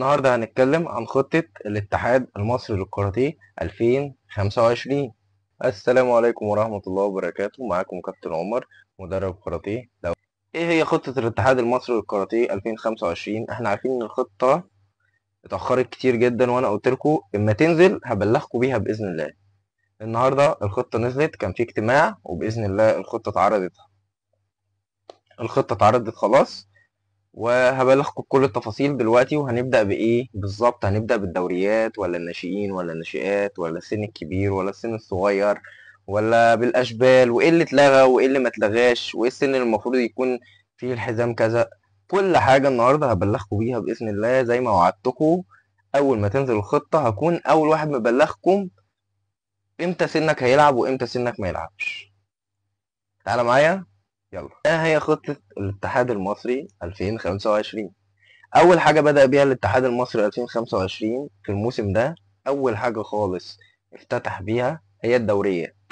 النهارده هنتكلم عن خطة الاتحاد المصري للكاراتيه 2025 السلام عليكم ورحمة الله وبركاته معاكم كابتن عمر مدرب كاراتيه لو ايه هي خطة الاتحاد المصري للكاراتيه 2025 احنا عارفين ان الخطة اتأخرت كتير جدا وانا قلت لكم اما تنزل هبلغكم بيها بإذن الله النهارده الخطة نزلت كان في اجتماع وبإذن الله الخطة اتعرضت الخطة اتعرضت خلاص وهبلغكم بكل التفاصيل دلوقتي وهنبدا بايه بالظبط هنبدا بالدوريات ولا الناشئين ولا الناشئات ولا السن الكبير ولا السن الصغير ولا بالاشبال وايه اللي اتلغى وايه اللي ما اتلغاش وايه السن اللي المفروض يكون فيه الحزام كذا كل حاجه النهارده هبلغكم بيها باذن الله زي ما وعدتكم اول ما تنزل الخطه هكون اول واحد مبلغكم امتى سنك هيلعب وامتى سنك ما يلعبش تعالى معايا يلا ايه هي خطة الاتحاد المصري 2025 اول حاجة بدأ بيها الاتحاد المصري 2025 في الموسم ده اول حاجة خالص افتتح بيها هي الدورية